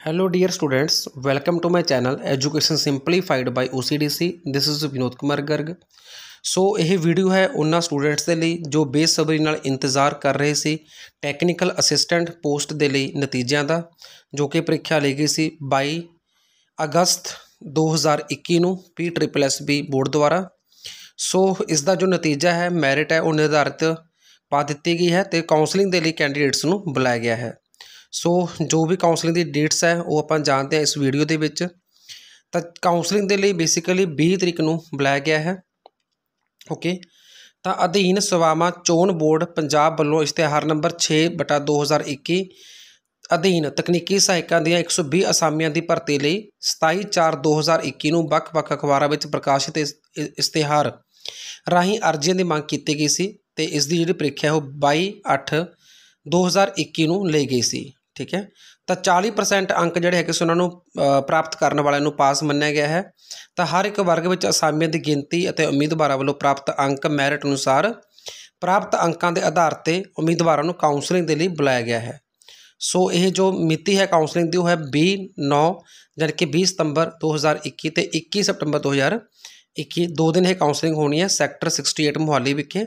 hello dear students welcome to my channel education simplified by OCDC this is Vinod Kumar Garg so ਇਹ video ਹੈ ਉਹਨਾਂ students ਦੇ ਲਈ ਜੋ ਬੇਸਬਰੀ ਨਾਲ ਇੰਤਜ਼ਾਰ ਕਰ ਰਹੇ ਸੀ ਟੈਕਨੀਕਲ ਅਸਿਸਟੈਂਟ ਪੋਸਟ ਦੇ ਲਈ ਨਤੀਜਿਆਂ ਦਾ ਜੋ ਕਿ ਪ੍ਰੀਖਿਆ ਲਈ ਗਈ ਸੀ 22 ਅਗਸਤ 2021 ਨੂੰ P triple S B board ਦੁਆਰਾ ਸੋ ਇਸ ਦਾ ਜੋ ਨਤੀਜਾ ਹੈ ਮੈਰਿਟ ਹੈ ਉਹ ਨਿਰਧਾਰਿਤ ਪਾ ਦਿੱਤੀ ਗਈ ਹੈ ਤੇ ਕਾਉਂਸਲਿੰਗ ਦੇ ਲਈ ਕੈਂਡੀਡੇਟਸ ਨੂੰ ਬੁਲਾਇਆ ਗਿਆ ਹੈ ਸੋ ਜੋ ਵੀ ਕਾਉਂਸਲਿੰਗ ਦੀ ਡੇਟਸ ਹੈ ਉਹ ਆਪਾਂ ਜਾਣਦੇ ਹਾਂ ਇਸ ਵੀਡੀਓ ਦੇ ਵਿੱਚ ਤਾਂ ਕਾਉਂਸਲਿੰਗ ਦੇ ਲਈ ਬੇਸਿਕਲੀ 20 ਤਰੀਕ ਨੂੰ ਬੁਲਾਇਆ ਗਿਆ ਹੈ ਓਕੇ ਤਾਂ ਅਧੀਨ ਸੇਵਾਵਾਂ ਚੋਣ ਬੋਰਡ ਪੰਜਾਬ ਵੱਲੋਂ ਇਸ਼ਤਿਹਾਰ ਨੰਬਰ 6/2021 ਅਧੀਨ ਤਕਨੀਕੀ ਸਹਾਇਕਾਂ ਦੀਆਂ 120 ਅਸਾਮੀਆਂ ਦੀ ਭਰਤੀ ਲਈ 27/4/2021 ਨੂੰ ਵੱਖ-ਵੱਖ ਅਖਬਾਰਾਂ ਵਿੱਚ ਪ੍ਰਕਾਸ਼ਿਤ ਇਸ਼ਤਿਹਾਰ ਰਾਹੀਂ ਅਰਜ਼ੀਆਂ ਦੀ ਮੰਗ ਕੀਤੀ ਗਈ ਸੀ ਤੇ ਇਸ ਦੀ ਜਿਹੜੀ ਪ੍ਰੀਖਿਆ ਉਹ 22/8/2021 ਨੂੰ ਲਈ ਗਈ ਸੀ ਠੀਕ ਹੈ ਤਾਂ 40% ਅੰਕ ਜਿਹੜੇ ਹੈਗੇ ਸੋ ਉਹਨਾਂ ਨੂੰ ਪ੍ਰਾਪਤ ਕਰਨ ਵਾਲਿਆਂ ਨੂੰ ਪਾਸ ਮੰਨਿਆ ਗਿਆ ਹੈ ਤਾਂ ਹਰ ਇੱਕ ਵਰਗ ਵਿੱਚ ਅਸਾਮੀਆਂ ਦੀ ਗਿਣਤੀ ਅਤੇ ਉਮੀਦਵਾਰਾਂ ਵੱਲੋਂ ਪ੍ਰਾਪਤ ਅੰਕ ਮੈਰਿਟ ਅਨੁਸਾਰ ਪ੍ਰਾਪਤ ਅੰਕਾਂ ਦੇ ਆਧਾਰ ਤੇ ਉਮੀਦਵਾਰਾਂ ਨੂੰ ਕਾਉਂਸਲਿੰਗ ਦੇ ਲਈ ਬੁਲਾਇਆ ਗਿਆ ਹੈ ਸੋ ਇਹ ਜੋ ਮਿਤੀ ਹੈ ਕਾਉਂਸਲਿੰਗ ਦੀ ਉਹ ਹੈ 29 ਯਾਨੀ ਕਿ 20 ਸਤੰਬਰ 2021 ਤੇ 21 ਸਤੰਬਰ 2021 ਦੋ ਦਿਨ ਇਹ ਕਾਉਂਸਲਿੰਗ ਹੋਣੀ ਹੈ ਸੈਕਟਰ 68 ਮੁਹਾਲੀ ਵਿਖੇ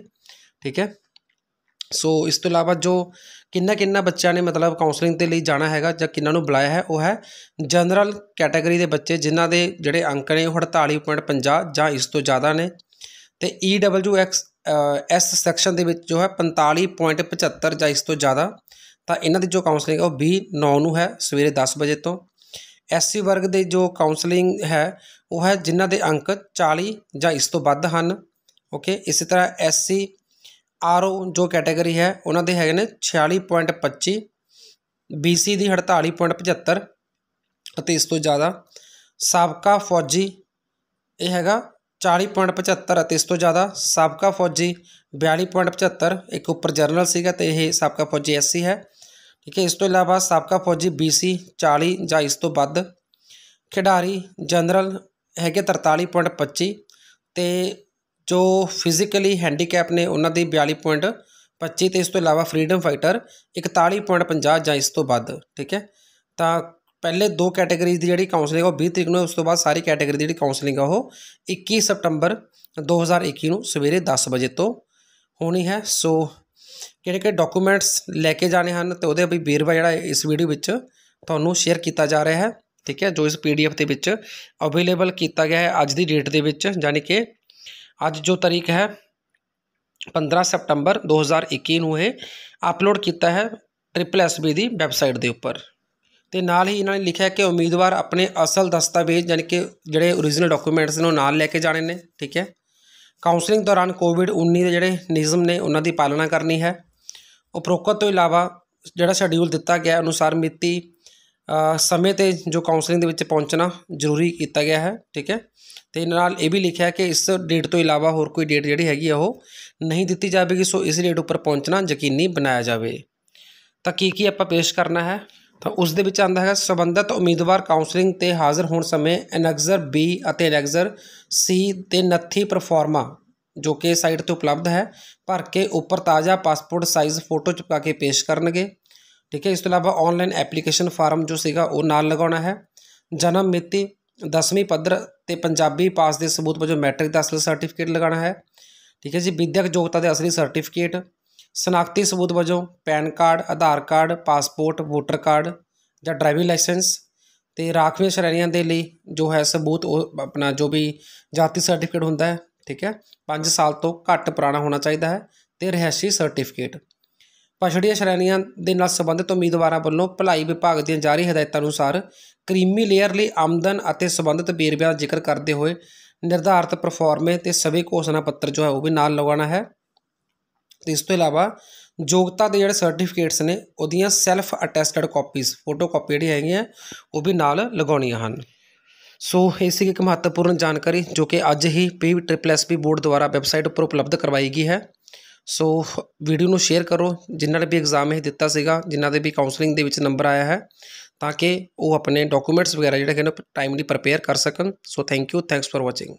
ਠੀਕ ਹੈ ਸੋ ਇਸ ਤੋਂ ਇਲਾਵਾ ਜੋ ਕਿੰਨਾ ਕਿੰਨਾ ਬੱਚਿਆਂ ਨੇ ਮਤਲਬ ਕਾਉਂਸਲਿੰਗ ਤੇ ਲਈ ਜਾਣਾ ਹੈਗਾ ਜਾਂ ਕਿੰਨਾ ਨੂੰ ਬੁਲਾਇਆ ਹੈ ਉਹ ਹੈ ਜਨਰਲ ਕੈਟਾਗਰੀ ਦੇ ਬੱਚੇ ਜਿਨ੍ਹਾਂ ਦੇ ਜਿਹੜੇ ਅੰਕ ਨੇ 48.50 ਜਾਂ ਇਸ ਤੋਂ ਜ਼ਿਆਦਾ ਨੇ ਤੇ EWX ਡਬਲਯੂ ਐਸ ਸੈਕਸ਼ਨ ਦੇ ਵਿੱਚ ਜੋ ਹੈ 45.75 ਜਾਂ ਇਸ ਤੋਂ ਜ਼ਿਆਦਾ ਤਾਂ ਇਹਨਾਂ ਦੀ ਜੋ ਕਾਉਂਸਲਿੰਗ ਉਹ ਵੀ 9 ਨੂੰ ਹੈ ਸਵੇਰੇ 10 ਵਜੇ ਤੋਂ SC ਵਰਗ ਦੇ ਜੋ ਕਾਉਂਸਲਿੰਗ ਹੈ ਉਹ ਹੈ ਜਿਨ੍ਹਾਂ ਦੇ ਅੰਕ 40 ਜਾਂ ਇਸ ਤੋਂ ਵੱਧ ਹਨ ਓਕੇ ਇਸੇ ਤਰ੍ਹਾਂ ਐਸਸੀ ਆਰਓ ਜੋ ਕੈਟਾਗਰੀ ਹੈ ਉਹਨਾਂ ਦੇ ਹੈਗੇ ਨੇ 46.25 ਬੀਸੀ ਦੀ 48.75 ਅਤੇ ਇਸ ਤੋਂ ਜ਼ਿਆਦਾ ਸਾਬਕਾ ਫੌਜੀ ਇਹ ਹੈਗਾ 40.75 ਅਤੇ ਇਸ ਤੋਂ ਜ਼ਿਆਦਾ ਸਾਬਕਾ ਫੌਜੀ 42.75 ਇੱਕ ਉੱਪਰ ਜਰਨਲ ਸੀਗਾ ਤੇ ਇਹ ਸਾਬਕਾ ਫੌਜੀ ਐਸਸੀ ਹੈ ਠੀਕ ਹੈ ਇਸ ਤੋਂ ਇਲਾਵਾ ਸਾਬਕਾ ਫੌਜੀ ਬੀਸੀ 40 ਜਾਂ ਇਸ ਤੋਂ ਵੱਧ ਖਿਡਾਰੀ ਜਨਰਲ ਹੈਗੇ 43.25 ਤੇ ਜੋ ਫਿਜ਼ੀਕਲੀ ਹੈਂਡੀਕੈਪ ਨੇ ਉਹਨਾਂ ਦੀ 42.25 ਤੇ ਇਸ ਤੋਂ ਇਲਾਵਾ ਫਰੀडम ਫਾਈਟਰ 41.50 ਜਾਂ ਇਸ ਤੋਂ ਵੱਧ ਠੀਕ ਹੈ ਤਾਂ ਪਹਿਲੇ ਦੋ ਕੈਟਾਗਰੀਜ਼ ਦੀ ਜਿਹੜੀ ਕਾਉਂਸਲਿੰਗ ਉਹ 20 ਤਰੀਕ ਨੂੰ ਉਸ ਤੋਂ ਬਾਅਦ ਸਾਰੀ ਕੈਟਾਗਰੀ ਦੀ ਜਿਹੜੀ ਕਾਉਂਸਲਿੰਗ ਆ ਉਹ 21 ਸਪਟੰਬਰ 2021 ਨੂੰ ਸਵੇਰੇ 10 ਵਜੇ ਤੋਂ ਹੋਣੀ ਹੈ ਸੋ ਕਿਹੜੇ ਕਿਹੜੇ ਡਾਕੂਮੈਂਟਸ ਲੈ ਕੇ ਜਾਣੇ ਹਨ ਤੇ ਉਹਦੇ ਵੀ ਵੇਰਵਾ ਜਿਹੜਾ ਇਸ ਵੀਡੀਓ ਵਿੱਚ ਤੁਹਾਨੂੰ ਸ਼ੇਅਰ ਕੀਤਾ ਜਾ ਰਿਹਾ ਹੈ ਠੀਕ ਹੈ ਜੋ ਇਸ ਪੀਡੀਐਫ ਦੇ ਵਿੱਚ ਅਵੇਲੇਬਲ ਕੀਤਾ ਗਿਆ ਹੈ ਅੱਜ ਦੀ ਡੇਟ ਦੇ ਵਿੱਚ ਯਾਨੀ ਕਿ ਅੱਜ ਜੋ ਤਰੀਕ ਹੈ 15 ਸਪਟੰਬਰ 2021 ਨੂੰ ਇਹ ਅਪਲੋਡ ਕੀਤਾ ਹੈ ਟ੍ਰਿਪਲ ਐਸਬੀ ਦੀ ਵੈਬਸਾਈਟ ਦੇ ਉੱਪਰ ਤੇ ਨਾਲ ਹੀ ਇਹਨਾਂ ਨੇ ਲਿਖਿਆ ਕਿ ਉਮੀਦਵਾਰ ਆਪਣੇ ਅਸਲ ਦਸਤਾਵੇਜ਼ ਯਾਨੀ ਕਿ ਜਿਹੜੇ origignal ਡਾਕੂਮੈਂਟਸ ਨੂੰ ਨਾਲ ਲੈ ਕੇ ਜਾਣੇ ਨੇ ਠੀਕ ਹੈ ਕਾਉਂਸਲਿੰਗ ਦੌਰਾਨ ਕੋਵਿਡ-19 ਦੇ ਜਿਹੜੇ ਨਿਯਮ ਨੇ ਉਹਨਾਂ ਦੀ ਪਾਲਣਾ ਕਰਨੀ ਹੈ ਉਪਰੋਕਤ ਤੋਂ ਇਲਾਵਾ ਜਿਹੜਾ ਸ਼ੈਡਿਊਲ ਦਿੱਤਾ ਗਿਆ ਅਨੁਸਾਰ ਮਿਤੀ ਸਮੇਂ 'ਤੇ ਜੋ ਕਾਉਂਸਲਿੰਗ ਦੇ ਵਿੱਚ ਪਹੁੰਚਣਾ ਜ਼ਰੂਰੀ ਕੀਤਾ ਗਿਆ ਹੈ ਠੀਕ ਹੈ ਤੇ ਨਾਲ ਇਹ ਵੀ ਲਿਖਿਆ ਕਿ ਇਸ ਡੇਟ ਤੋਂ ਇਲਾਵਾ ਹੋਰ ਕੋਈ ਡੇਟ ਜਿਹੜੀ ਹੈਗੀ ਆ ਉਹ ਨਹੀਂ ਦਿੱਤੀ ਜਾਵੇਗੀ ਸੋ ਇਸ ਡੇਟ ਉੱਪਰ ਪਹੁੰਚਣਾ ਯਕੀਨੀ ਬਣਾਇਆ ਜਾਵੇ ਤਾਂ ਕੀ ਕੀ ਆਪਾਂ ਪੇਸ਼ ਕਰਨਾ ਹੈ ਤਾਂ ਉਸ ਦੇ ਵਿੱਚ ਆਂਦਾ ਹੈਗਾ ਸਬੰਧਤ ਉਮੀਦਵਾਰ ਕਾਉਂਸਲਿੰਗ ਤੇ ਹਾਜ਼ਰ ਹੋਣ ਸਮੇਂ ਐਨੈਕਸਰ ਬੀ ਅਤੇ ਐਨੈਕਸਰ ਸੀ ਤੇ ਨੱਥੀ ਪਰਫਾਰਮਾ ਜੋ ਕਿ ਸਾਈਟ ਤੇ ਉਪਲਬਧ ਹੈ ਭਰ ਕੇ ਉੱਪਰ ਤਾਜ਼ਾ ਪਾਸਪੋਰਟ ਸਾਈਜ਼ ਫੋਟੋ ਚਿਪਕਾ ਕੇ ਪੇਸ਼ ਕਰਨਗੇ ਠੀਕ ਹੈ ਇਸ ਤੋਂ ਇਲਾਵਾ ਆਨਲਾਈਨ ਐਪਲੀਕੇਸ਼ਨ ਫਾਰਮ ਜੋ ਸੀਗਾ ਉਹ ਨਾਲ ਲਗਾਉਣਾ ਹੈ ਜਨਮ ਮਿਤੀ 10ਵੀਂ ਪੱਧਰ ਤੇ ਪੰਜਾਬੀ ਪਾਸ ਦੇ ਸਬੂਤ ਵਜੋਂ ਮੈਟ੍ਰਿਕ ਦਾ ਅਸਲ ਸਰਟੀਫਿਕੇਟ ਲਗਾਉਣਾ ਹੈ ਠੀਕ ਹੈ ਜੀ ਵਿਦਿਅਕ ਯੋਗਤਾ ਦੇ ਅਸਲੀ ਸਰਟੀਫਿਕੇਟ ਸਨਾਖਤੀ ਸਬੂਤ ਵਜੋਂ PAN card Aadhaar card passport voter card ਜਾਂ ਡਰਾਈਵਿੰਗ ਲਾਇਸੈਂਸ ਤੇ ਰਾਖਵੇਂ ਸ਼੍ਰੇਣੀਆਂ ਦੇ ਲਈ ਜੋ ਹੈ ਸਬੂਤ ਉਹ ਆਪਣਾ ਜੋ ਵੀ ਜਾਤੀ ਸਰਟੀਫਿਕੇਟ ਹੁੰਦਾ ਹੈ ਠੀਕ ਹੈ 5 ਸਾਲ ਤੋਂ ਘੱਟ ਪੁਰਾਣਾ ਹੋਣਾ ਚਾਹੀਦਾ ਹੈ ਤੇ ਰਹਿਸ਼ੀ ਸਰਟੀਫਿਕੇਟ ਪਛੜੀਆਂ ਸ਼੍ਰੇਣੀਆਂ ਦੇ ਨਾਲ ਸੰਬੰਧਿਤ ਉਮੀਦਵਾਰਾਂ ਵੱਲੋਂ ਭਲਾਈ ਵਿਭਾਗ ਦੀਆਂ ਜਾਰੀ ਹਦਾਇਤਾਂ ਅਨੁਸਾਰ ਕ੍ਰੀਮੀ ਲੇਅਰ ਲਈ ਆਮਦਨ ਅਤੇ ਸੰਬੰਧਿਤ ਵੇਰਵਿਆਂ ਦਾ ਜ਼ਿਕਰ ਕਰਦੇ ਹੋਏ ਨਿਰਧਾਰਤ ਪਰਫਾਰਮੇ ਤੇ ਸਵੇ ਘੋਸ਼ਣਾ ਪੱਤਰ ਜੋ ਹੈ ਉਹ ਵੀ ਨਾਲ ਲਗਾਉਣਾ ਹੈ ਤੇ ਇਸ ਤੋਂ ਇਲਾਵਾ ਯੋਗਤਾ ਦੇ ਜਿਹੜੇ ਸਰਟੀਫਿਕੇਟਸ ਨੇ ਉਹਦੀਆਂ self attested copies photo copy ਜਿਹੜੀ ਹੈਗੀਆਂ ਉਹ ਵੀ ਨਾਲ ਲਗਾਉਣੀਆਂ ਹਨ ਸੋ ਇਹ ਸੀ ਇੱਕ ਮਹੱਤਵਪੂਰਨ ਜਾਣਕਾਰੀ ਜੋ ਕਿ ਅੱਜ ਹੀ P triple S P board ਦੁਆਰਾ ਵੈਬਸਾਈਟ ਉੱਪਰ ਉਪਲਬਧ ਕਰਵਾਈ ਗਈ ਹੈ ਸੋ ਵੀਡੀਓ ਨੂੰ ਸ਼ੇਅਰ ਕਰੋ ਜਿਨ੍ਹਾਂ ਨੇ ਵੀ ਐਗਜ਼ਾਮ ਇਹ ਦਿੱਤਾ ਸੀਗਾ ਜਿਨ੍ਹਾਂ ਦੇ ਵੀ ਕਾਉਂਸਲਿੰਗ ਦੇ ਵਿੱਚ ਨੰਬਰ ਆਇਆ ਹੈ ਤਾਂ ਕਿ ਉਹ ਆਪਣੇ ਡਾਕੂਮੈਂਟਸ ਵਗੈਰਾ ਜਿਹੜੇ ਕਹਿੰਦੇ ਟਾਈਮਲੀ ਪ੍ਰਪੇਅਰ ਕਰ ਸਕਣ so thank you thanks for watching